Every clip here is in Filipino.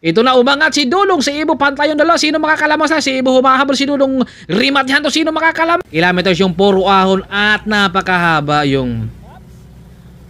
Ito na umangat si Dulong, si Ibo, pantayon dalawa. Sino makakalamas na? Si Ibo humahabol, si Dulong rimatyan to. Sino makakalamas? Kilometers yung puro ahon at napakahaba yung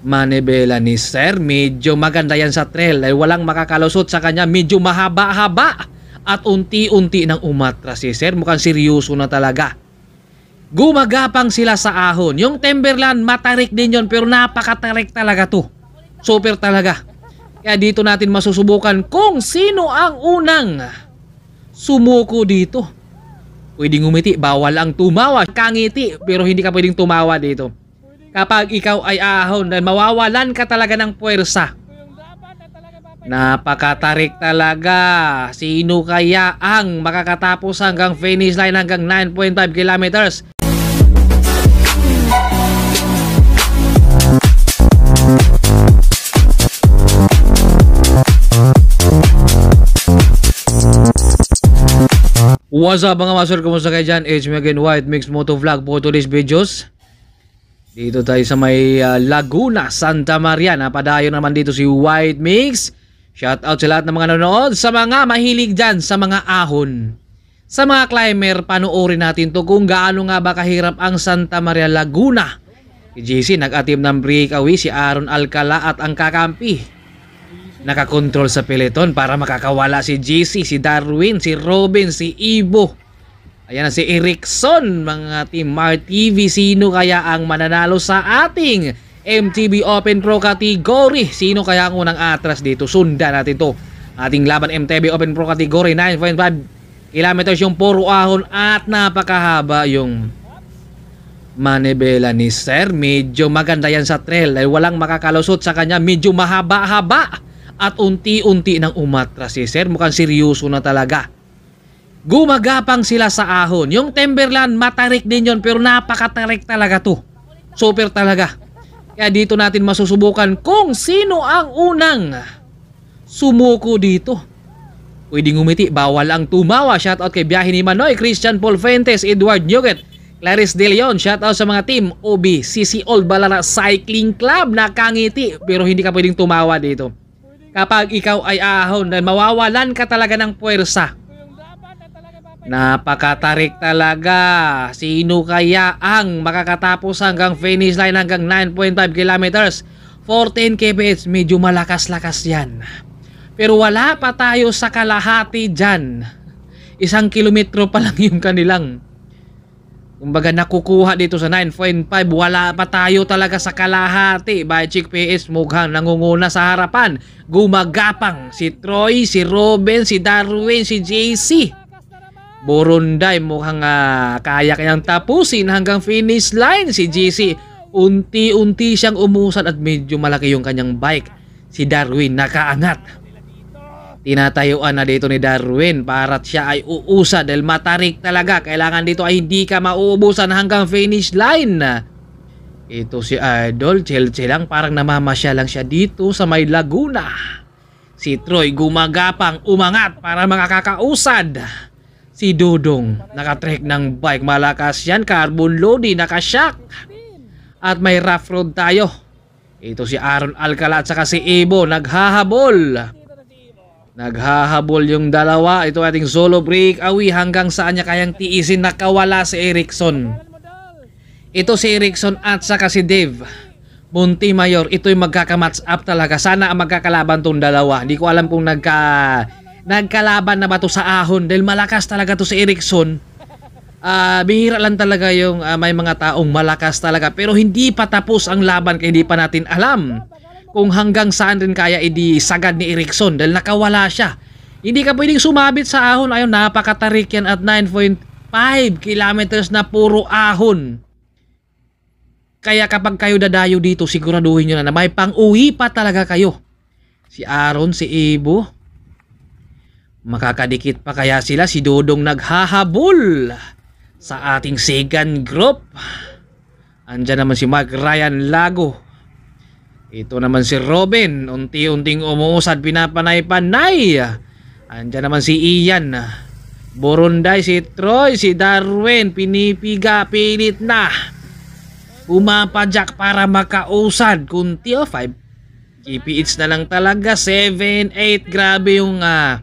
manibela ni Sir. Medyo maganda yan sa trail. Ay walang makakalusot sa kanya. Medyo mahaba-haba. At unti-unti nang umatra si Sir. Mukhang seryoso na talaga. Gumagapang sila sa ahon. Yung Timberland, matarik din yon pero napakatarik talaga to. Super talaga. Kaya dito natin masusubukan kung sino ang unang sumuko dito. Pwedeng umiti, bawal ang tumawa. Kangiti, pero hindi ka pwedeng tumawa dito. Kapag ikaw ay ahon, mawawalan ka talaga ng puwersa. Napakatarik talaga. Sino kaya ang makakatapos hanggang finish line hanggang 9.5 kilometers? What's up mga master, kumusta kayo dyan? It's me again, White Mix Moto Vlog for today's videos Dito tayo sa may uh, Laguna, Santa Maria Napadayo naman dito si White Mix Shout out sa lahat ng mga nanonood Sa mga mahilig dyan, sa mga ahon Sa mga climber, panoorin natin to Kung gaano nga ba kahirap ang Santa Maria, Laguna Si JC nag-atim ng breakaway si Aaron Alcala at ang kakampi nakakontrol sa peloton para makakawala si JC, si Darwin, si Robin, si Ibo. Ayan na si Erickson, mga Team RTV. Sino kaya ang mananalo sa ating MTB Open Pro category? Sino kaya ang unang atras dito? Sundan natin to. Ating laban MTB Open Pro category 9.5 kilometers yung puro ahon at napakahaba yung manibela ni Sir. Medyo maganda yan sa trail. Ay walang makakalusot sa kanya. Medyo mahaba-haba at unti-unti nang umatras si Sir. Mukhang seryoso na talaga. Gumagapang sila sa ahon. Yung Timberland, matarik din yon pero napakatarik talaga to. Super talaga. Kaya dito natin masusubukan kung sino ang unang sumuko dito. Pwede ngumiti, bawal ang tumawa. Shoutout kay Biyahe ni Manoy, Christian Paul Fuentes, Edward Nugget, Clarice De Leon. Shoutout sa mga team, OB, CC Old Balara Cycling Club. Nakangiti, pero hindi ka pwedeng tumawa dito kapag ikaw ay aahon dahil mawawalan ka talaga ng puwersa. Napakatarik talaga. Sino kaya ang makakatapos hanggang finish line hanggang 9.5 kilometers? 14 kph, medyo malakas-lakas yan. Pero wala pa tayo sa kalahati dyan. Isang kilometro pa lang yung kanilang Kumbaga nakukuha dito sa 9.5 Wala pa tayo talaga sa kalahati Bajik PS mukhang nangunguna sa harapan Gumagapang si Troy, si Robin, si Darwin, si JC Borunday mukhang uh, kaya kayang tapusin hanggang finish line si JC Unti-unti siyang umusan at medyo malaki yung kanyang bike Si Darwin nakaangat tinatayuan na dito ni Darwin para siya ay uusa dahil matarik talaga. Kailangan dito ay hindi ka mauubusan hanggang finish line. Ito si Idol, chill-chill lang, parang namamasya lang siya dito sa may Laguna. Si Troy gumagapang umangat para makakakausad. Si Dudong, nakatrek ng bike, malakas yan, carbon loading, nakashock. At may rough road tayo. Ito si Aaron Alcala at saka si Ebo, naghahabol. Naghahabol yung dalawa. Ito ating solo break awi hanggang saan niya kayang tiisin nakawala si Erickson. Ito si Erickson at saka si Dave. Bunti Mayor, ito'y magkakamatch up talaga. Sana ang magkakalaban tong dalawa. Hindi ko alam kung nagka nagkalaban na ba to sa ahon dahil malakas talaga to si Erickson. Uh, bihira lang talaga yung uh, may mga taong malakas talaga pero hindi pa tapos ang laban kaya hindi pa natin alam kung hanggang saan rin kaya edi sagad ni Erickson dahil nakawala siya. Hindi ka pwedeng sumabit sa ahon. Ayun, napakatarik yan at 9.5 kilometers na puro ahon. Kaya kapag kayo dadayo dito, siguraduhin nyo na na may pang-uwi pa talaga kayo. Si Aaron, si Ibo, makakadikit pa kaya sila si Dodong naghahabol sa ating second group. Andiyan naman si Mark Ryan Lago. Ito naman si Robin, unti-unting umuusad, pinapanay-panay. Andiyan naman si Ian. Borunday, si Troy, si Darwin, pinipiga, pilit na. Umapadyak para makausad. Kunti o, oh, 5 KPH na lang talaga. 7, 8, grabe yung uh,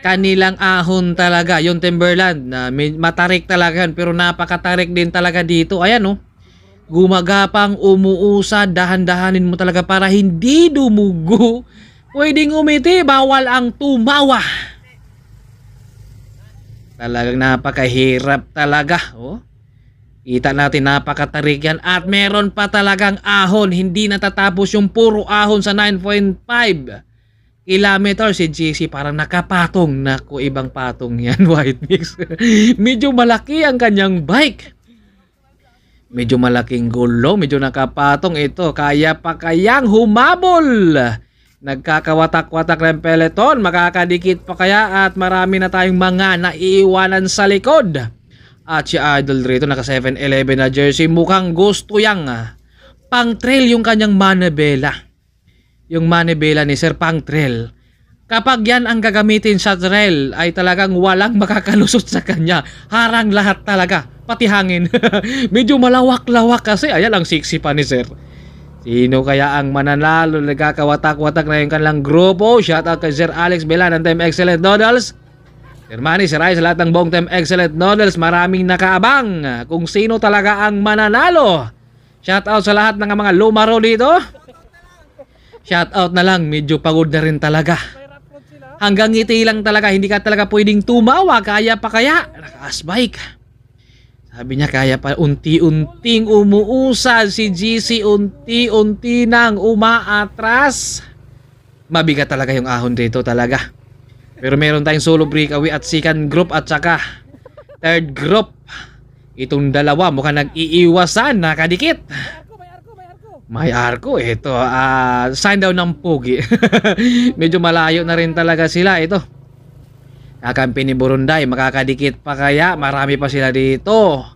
kanilang ahon talaga. Yung Timberland, na uh, matarik talaga yun, pero napakatarik din talaga dito. Ayan o. Oh gumagapang, umuusa dahan-dahanin mo talaga para hindi dumugo. Pwedeng umiti, bawal ang tumawa. Talagang napakahirap talaga. Oh. Kita natin napakatarik yan. At meron pa talagang ahon. Hindi natatapos yung puro ahon sa 9.5 kilometer. Si GC parang nakapatong. Naku, ibang patong yan, white mix. Medyo malaki ang kanyang bike. Medyo malaking gulo, medyo nakapatong ito. Kaya pa kayang humabol. Nagkakawatak-watak ng peleton, makakadikit pa kaya at marami na tayong mga naiiwanan sa likod. At si Idol Rito naka 7-11 na jersey, mukhang gusto yang ah, pang trail yung kanyang manabela. Yung manabela ni Sir pang trail. Kapag yan ang gagamitin sa trail ay talagang walang makakalusot sa kanya. Harang lahat talaga, pati hangin. Medyo malawak-lawak kasi ayan ang siksi pa ni sir. Sino kaya ang mananalo? Nagkakawatak-watak na yung kanilang grupo. Shout out kay Sir Alex Belan ng Time Excellent Noodles. Sir Manny, Sir Ice, lahat ng buong Time Excellent Noodles. Maraming nakaabang kung sino talaga ang mananalo. Shout out sa lahat ng mga lumaro dito. Shout out na lang, medyo pagod na rin talaga. Hanggang ngiti lang talaga, hindi ka talaga pwedeng tumawa, kaya pa kaya? Nakaasbay ka. Sabi niya, kaya pa unti-unting umuusad si GC, unti-unti nang umaatras. Mabigat talaga yung ahon dito talaga. Pero meron tayong solo breakaway at second group at saka third group. Itong dalawa mukhang nag-iiwasan, nakadikit. May arko, ito. Uh, ah, sign daw ng Pogi. Medyo malayo na rin talaga sila. Ito. Kakampi ni Burunday. Makakadikit pa kaya. Marami pa sila dito.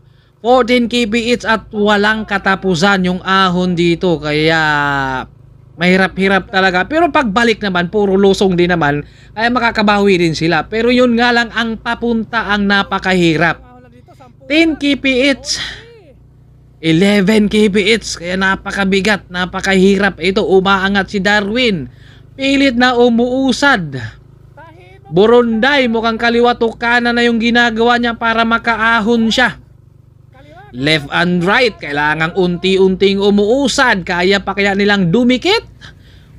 14 KBits at walang katapusan yung ahon dito. Kaya mahirap-hirap talaga. Pero pagbalik naman, puro lusong din naman. Kaya makakabawi din sila. Pero yun nga lang ang papunta ang napakahirap. 10 KBits 11 kbh kaya napakabigat, napakahirap. Ito umaangat si Darwin. Pilit na umuusad. Burunday mukhang kaliwa to kanan na yung ginagawa niya para makaahon siya. Left and right, kailangan unti-unting umuusad. Kaya pa kaya nilang dumikit?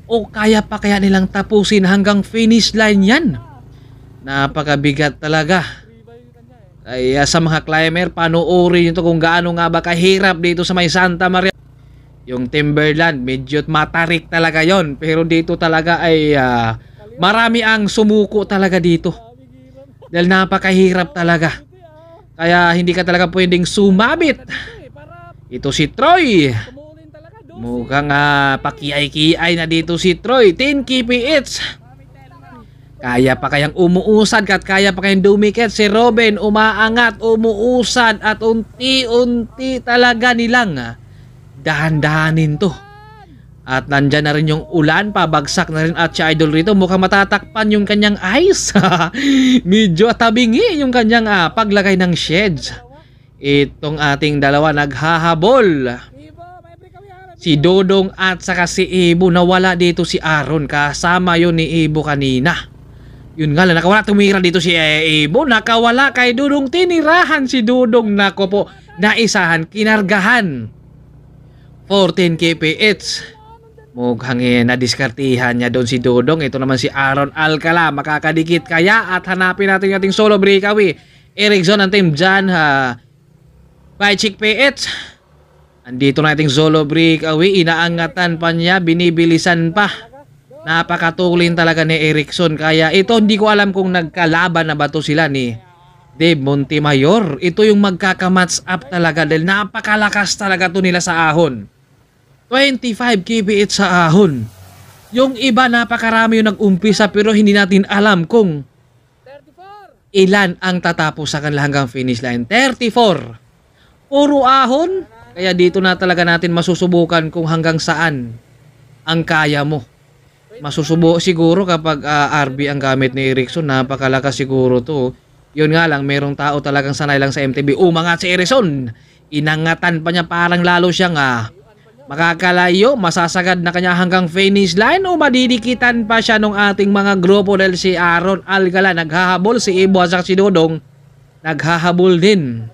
O kaya pa kaya nilang tapusin hanggang finish line yan? Napakabigat talaga ay uh, sa mga climber paano nyo nito kung gaano nga ba kahirap dito sa may Santa Maria yung Timberland medyo matarik talaga yon pero dito talaga ay uh, marami ang sumuko talaga dito dahil napakahirap talaga kaya hindi ka talaga pwedeng sumabit ito si Troy mukhang uh, pakiay-kiay na dito si Troy 10 kph kaya pa kayang umuusad at kaya pa kayang dumikit. Si Robin umaangat, umuusad at unti-unti talaga nilang ah, dahan-dahanin to. At nandyan na rin yung ulan, pabagsak na rin at si Idol rito mukhang matatakpan yung kanyang eyes. Medyo tabingi yung kanyang ah, paglagay ng sheds. Itong ating dalawa naghahabol. Si Dodong at saka si Ibo nawala dito si Aaron kasama yon ni Ibo kanina. Yun nga lang, nakawala tumira dito si Ebo. Nakawala kay Dudong. Tinirahan si Dudong. Nako po, naisahan, kinargahan. 14 kph. Mukhang eh, nadiskartihan niya doon si Dudong. Ito naman si Aaron Alcala. Makakadikit kaya at hanapin natin yung ating solo breakaway. Erickson ang team dyan. Ha. By Chick PH. Andito na ating solo breakaway. Inaangatan pa niya. Binibilisan pa. Napakatulin talaga ni Erickson. Kaya ito hindi ko alam kung nagkalaban na ba to sila ni Dave Montemayor. Ito yung magkakamatch up talaga dahil napakalakas talaga to nila sa ahon. 25 kbh sa ahon. Yung iba napakarami yung nag-umpisa pero hindi natin alam kung ilan ang tatapos sa kanila hanggang finish line. 34. Puro ahon. Kaya dito na talaga natin masusubukan kung hanggang saan ang kaya mo masusubo siguro kapag uh, ah, RB ang gamit ni Erickson. Napakalakas siguro to. Yun nga lang, merong tao talagang sanay lang sa MTB. Umangat si Erickson. Inangatan pa niya parang lalo siyang uh, makakalayo, masasagad na kanya hanggang finish line o madidikitan pa siya ng ating mga grupo dahil si Aaron Algala naghahabol, si Ibo at si Dodong naghahabol din.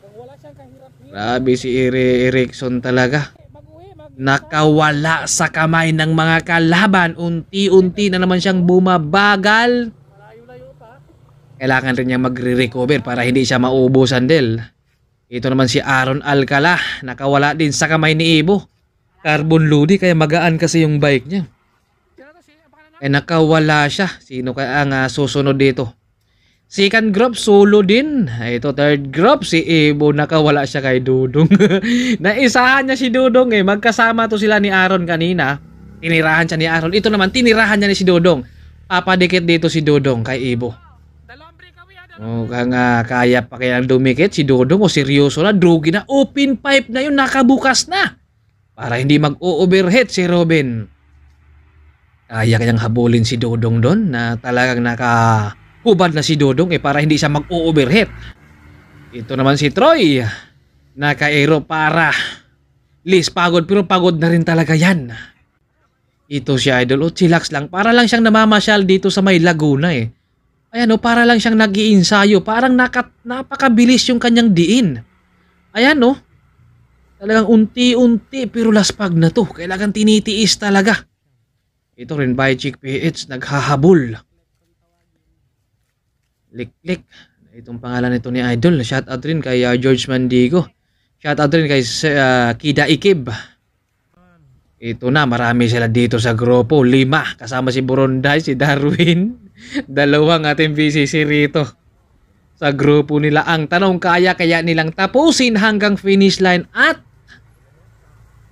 Grabe si Eri Erickson talaga nakawala sa kamay ng mga kalaban. Unti-unti na naman siyang bumabagal. Kailangan rin niyang magre-recover para hindi siya maubusan del. Ito naman si Aaron Alcala, nakawala din sa kamay ni Ibo. Carbon Ludi kaya magaan kasi yung bike niya. Eh nakawala siya. Sino kaya ang uh, susunod dito? Second group, solo din. Ah, ito, third group, si Ebo. Nakawala siya kay Dudong. Naisahan niya si Dudong eh. Magkasama to sila ni Aaron kanina. Tinirahan siya ni Aaron. Ito naman, tinirahan niya ni si Dudong. Papadikit dito si Dudong kay Ebo. Mukhang oh, uh, kaya pa kaya dumikit si Dudong o seryoso na, drogi na, open pipe na yun, nakabukas na. Para hindi mag-overheat si Robin. Kaya kayang habulin si Dudong doon na talagang naka Hubad na si Dodong eh para hindi siya mag-overheat. Ito naman si Troy. Nakaero para. Liz, pagod pero pagod na rin talaga yan. Ito si Idol. O, oh, chillax lang. Para lang siyang namamasyal dito sa may Laguna eh. Ayan o, oh, para lang siyang nag-iinsayo. Parang nakat, napakabilis yung kanyang diin. Ayan o. Oh. Talagang unti-unti pero laspag na to. Kailangan tinitiis talaga. Ito rin by Chick PH naghahabol. Liklik. Itong pangalan nito ni Idol. Shout out rin kay uh, George Mandigo. Shout out rin kay uh, Kida Ikib. Ito na, marami sila dito sa grupo. Lima, kasama si Buronday, si Darwin. Dalawang ating VCC rito. Sa grupo nila. Ang tanong, kaya kaya nilang tapusin hanggang finish line at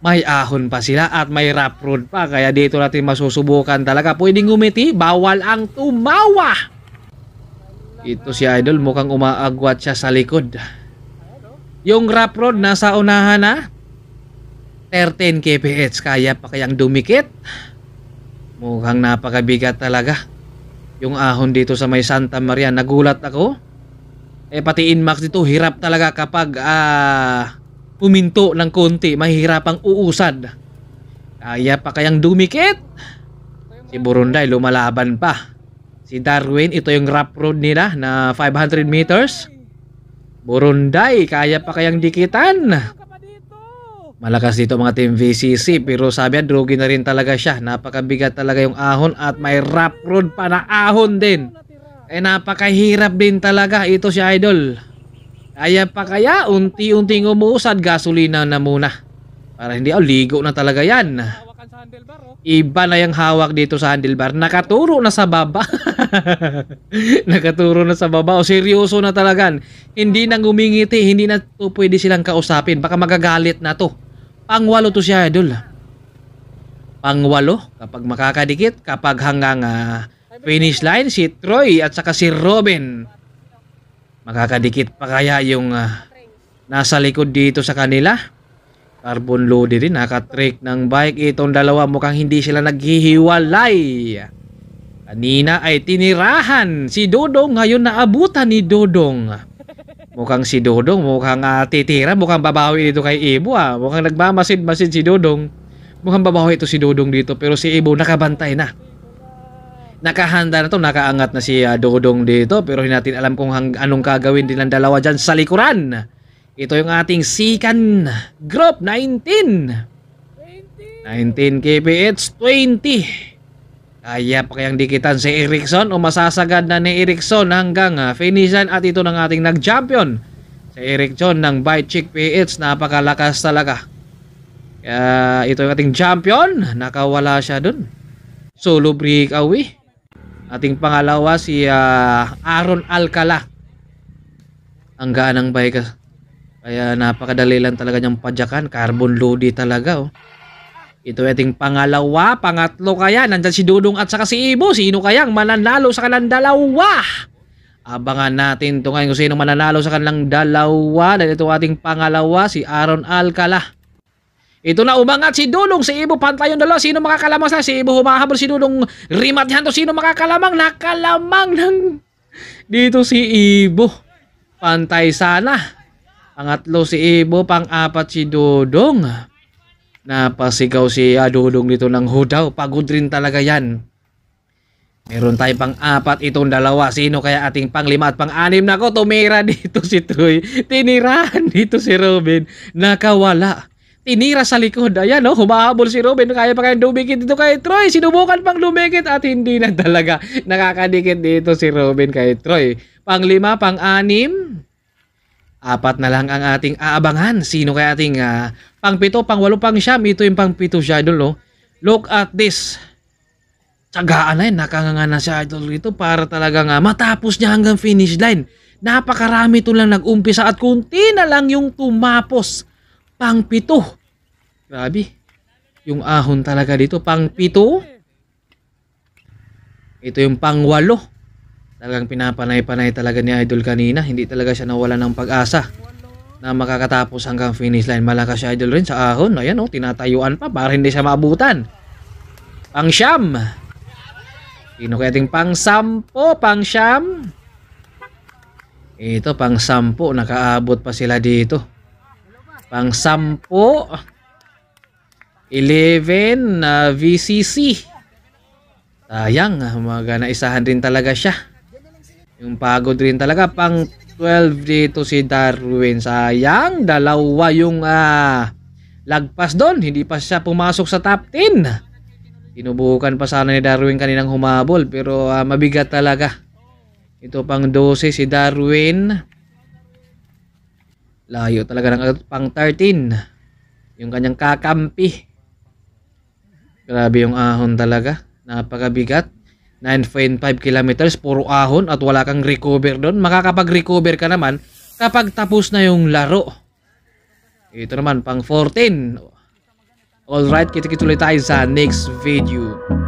may ahon pa sila at may rough road pa. Kaya dito natin masusubukan talaga. Pwedeng umiti, bawal ang tumawa. Ito si Idol, mukhang umaagwat siya sa likod. Yung rap road nasa unahan na. 13 kph, kaya pa kayang dumikit? Mukhang napakabigat talaga. Yung ahon dito sa may Santa Maria, nagulat ako. Eh pati Inmax dito, hirap talaga kapag ah, puminto ng konti, mahirapang uusad. Kaya pa kayang dumikit? Si Burunday lumalaban pa. Si Darwin, ito yung rap road nila na 500 meters. Burunday, kaya pa kayang dikitan. Malakas dito mga Team VCC pero sabi yan, drogi na rin talaga siya. Napakabigat talaga yung ahon at may rap road pa na ahon din. Eh napakahirap din talaga ito si Idol. Kaya pa kaya unti-unting umuusad gasolina na muna. Para hindi, oh, ligo na talaga yan handlebar, oh. Iba na yung hawak dito sa handlebar. Nakaturo na sa baba. Nakaturo na sa baba. O seryoso na talaga. Hindi na gumingiti. Hindi na to pwede silang kausapin. Baka magagalit na to. Pangwalo to si idol. Pangwalo. Kapag makakadikit, kapag hanggang uh, finish line, si Troy at saka si Robin. Makakadikit pa kaya yung uh, nasa likod dito sa kanila? Carbon loaded din. Nakatrick ng bike. Itong dalawa mukhang hindi sila naghihiwalay. Kanina ay tinirahan si Dodong. Ngayon naabutan ni Dodong. Mukhang si Dodong. Mukhang uh, titira. Mukhang babawi dito kay Ibo. Ah. Mukhang nagmamasid-masid si Dodong. Mukhang babawi ito si Dodong dito. Pero si Ibo nakabantay na nakahanda na to, nakaangat na si uh, Dodong dito pero hindi natin alam kung hang, anong kagawin din ang dalawa dyan sa likuran. Ito yung ating second group, 19. 19 KPH 20 kaya pa kayang dikitan si Erickson o masasagad na ni Erickson hanggang ah, finishan at ito ng ating nag-champion si Erickson ng by Chick PH napakalakas talaga kaya ito yung ating champion nakawala siya dun solo break away ating pangalawa si uh, Aaron Alcala ang gaan bike kaya napakadali lang talaga niyang padyakan. Carbon loady talaga oh. Ito ating pangalawa, pangatlo kaya. Nandyan si Dudong at saka si Ibo. Sino kaya ang mananalo sa kanilang dalawa? Abangan natin ito ngayon kung sino mananalo sa kanilang dalawa. Dahil ito ating pangalawa, si Aaron Alcala. Ito na umangat si Dulong, si Ibo pantay yung dalawa. Sino makakalamang sa si Ibo humahabol si Dulong. rimat niyan to. Sino makakalamang? Nakalamang ng dito si Ibo. Pantay sana. Pangatlo si Ibo, pang-apat si Dudong. Napasigaw si uh, Dudong dito ng hudaw. Pagod rin talaga yan. Meron tayong pang-apat itong dalawa. Sino kaya ating pang-lima at pang-anim? na ko? tumira dito si Troy. Tinirahan dito si Robin. Nakawala. Tinira sa likod. Ayan, no? humahabol si Robin. Kaya pa kayang dumikit dito kay Troy. Sinubukan pang dumikit at hindi na talaga nakakadikit dito si Robin kay Troy. Pang-lima, pang-anim. Apat na lang ang ating aabangan. Sino kaya ating uh, pangpito, pangwalo, pangsyam? Ito yung pangpito siya idol, Oh. Look at this. Tsagaan na yun. Nakanganga na si idol ito para talaga nga ah, matapos niya hanggang finish line. Napakarami ito lang nag-umpisa at kunti na lang yung tumapos. Pangpito. Grabe. Yung ahon talaga dito. Pangpito. Ito yung pangwalo. Talagang pinapanay-panay talaga ni Idol kanina. Hindi talaga siya nawala ng pag-asa na makakatapos hanggang finish line. Malakas si Idol rin sa ahon. Ayan o, oh, tinatayuan pa para hindi siya maabutan. Pang Siam! Sino kaya ting pang sampo, pang Siam? Ito, pang sampo. Nakaabot pa sila dito. Pang sampo. 11 uh, VCC. Sayang, uh, mag naisahan rin talaga siya. Yung pagod rin talaga pang 12 dito si Darwin. Sayang, dalawa yung uh, lagpas doon. Hindi pa siya pumasok sa top 10. Tinubukan pa sana ni Darwin kaninang humabol pero uh, mabigat talaga. Ito pang 12 si Darwin. Layo talaga ng pang 13. Yung kanyang kakampi. Grabe yung ahon talaga. Napakabigat. 9.5 kilometers, puro ahon at wala kang recover doon. Makakapag-recover ka naman kapag tapos na yung laro. Ito naman, pang 14. Alright, kita-kituloy tayo sa next video.